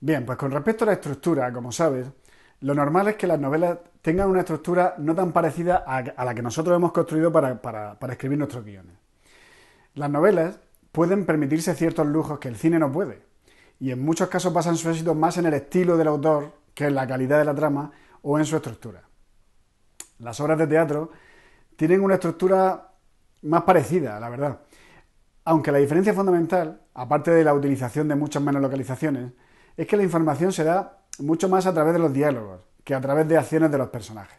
Bien, pues con respecto a la estructura, como sabes, lo normal es que las novelas tengan una estructura no tan parecida a, la que nosotros hemos construido para, para escribir nuestros guiones. Las novelas pueden permitirse ciertos lujos que el cine no puede, y en muchos casos basan su éxito más en el estilo del autor que en la calidad de la trama o en su estructura. Las obras de teatro tienen una estructura más parecida, la verdad. Aunque la diferencia fundamental, aparte de la utilización de muchas menos localizaciones, es que la información se da mucho más a través de los diálogos que a través de acciones de los personajes.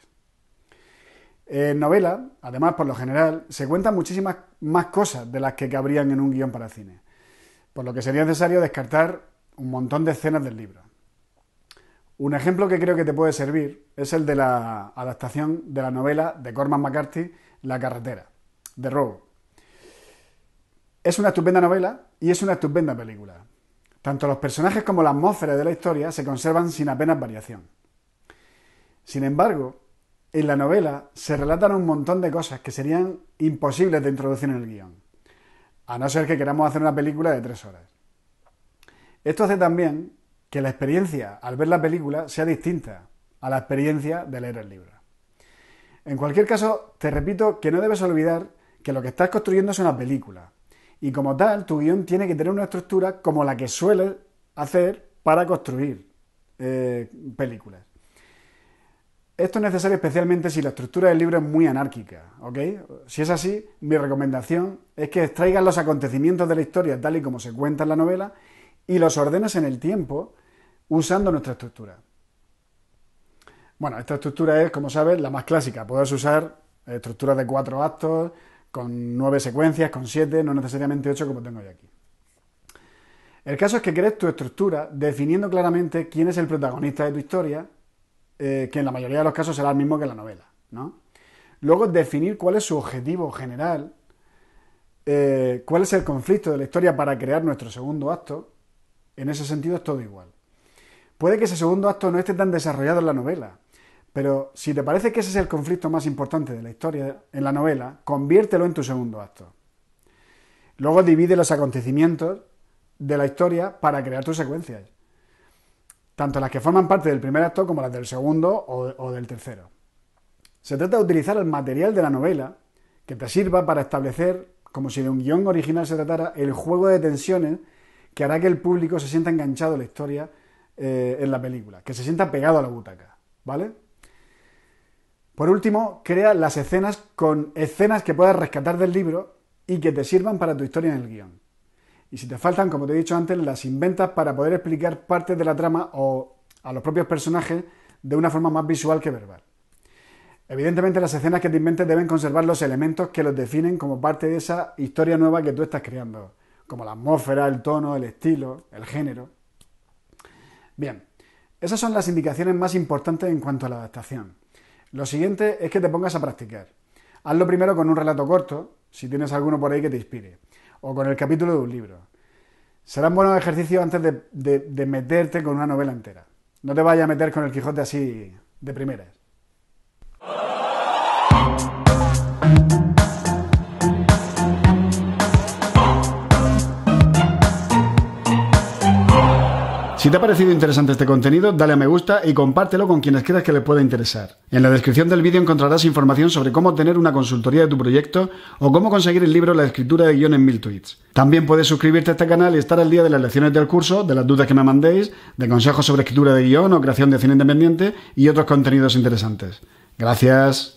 En novela, además, por lo general, se cuentan muchísimas más cosas de las que cabrían en un guión para cine, por lo que sería necesario descartar un montón de escenas del libro. Un ejemplo que creo que te puede servir es el de la adaptación de la novela de Cormac McCarthy, La carretera, de robo. Es una estupenda novela y es una estupenda película. Tanto los personajes como la atmósfera de la historia se conservan sin apenas variación. Sin embargo, en la novela se relatan un montón de cosas que serían imposibles de introducir en el guión, a no ser que queramos hacer una película de tres horas. Esto hace también que la experiencia al ver la película sea distinta a la experiencia de leer el libro. En cualquier caso, te repito que no debes olvidar que lo que estás construyendo son una película. Y como tal, tu guión tiene que tener una estructura como la que sueles hacer para construir eh, películas. Esto es necesario especialmente si la estructura del libro es muy anárquica, ¿ok? Si es así, mi recomendación es que extraigas los acontecimientos de la historia tal y como se cuenta en la novela y los ordenes en el tiempo usando nuestra estructura. Bueno, esta estructura es, como sabes, la más clásica. Puedes usar estructuras de cuatro actos, con nueve secuencias, con siete, no necesariamente ocho como tengo yo aquí. El caso es que crees tu estructura definiendo claramente quién es el protagonista de tu historia, eh, que en la mayoría de los casos será el mismo que la novela, Luego definir cuál es su objetivo general, eh, cuál es el conflicto de la historia para crear nuestro segundo acto. En ese sentido es todo igual. Puede que ese segundo acto no esté tan desarrollado en la novela, pero si te parece que ese es el conflicto más importante de la historia en la novela, conviértelo en tu segundo acto. Luego divide los acontecimientos de la historia para crear tus secuencias, tanto las que forman parte del primer acto como las del segundo o, del tercero. Se trata de utilizar el material de la novela que te sirva para establecer, como si de un guión original se tratara, el juego de tensiones que hará que el público se sienta enganchado a la historia eh, en la película, que se sienta pegado a la butaca, ¿vale? Por último, crea las escenas con escenas que puedas rescatar del libro y que te sirvan para tu historia en el guión. Y si te faltan, como te he dicho antes, las inventas para poder explicar partes de la trama o a los propios personajes de una forma más visual que verbal. Evidentemente las escenas que te inventes deben conservar los elementos que los definen como parte de esa historia nueva que tú estás creando, como la atmósfera, el tono, el estilo, el género. Bien, esas son las indicaciones más importantes en cuanto a la adaptación. Lo siguiente es que te pongas a practicar. Hazlo primero con un relato corto, si tienes alguno por ahí que te inspire, o con el capítulo de un libro. Serán buenos ejercicios antes de, de meterte con una novela entera. No te vayas a meter con el Quijote así de primeras. Si te ha parecido interesante este contenido, dale a me gusta y compártelo con quienes creas que les pueda interesar. En la descripción del vídeo encontrarás información sobre cómo tener una consultoría de tu proyecto o cómo conseguir el libro La escritura de guión en mil tweets. También puedes suscribirte a este canal y estar al día de las lecciones del curso, de las dudas que me mandéis, de consejos sobre escritura de guión o creación de cine independiente y otros contenidos interesantes. Gracias.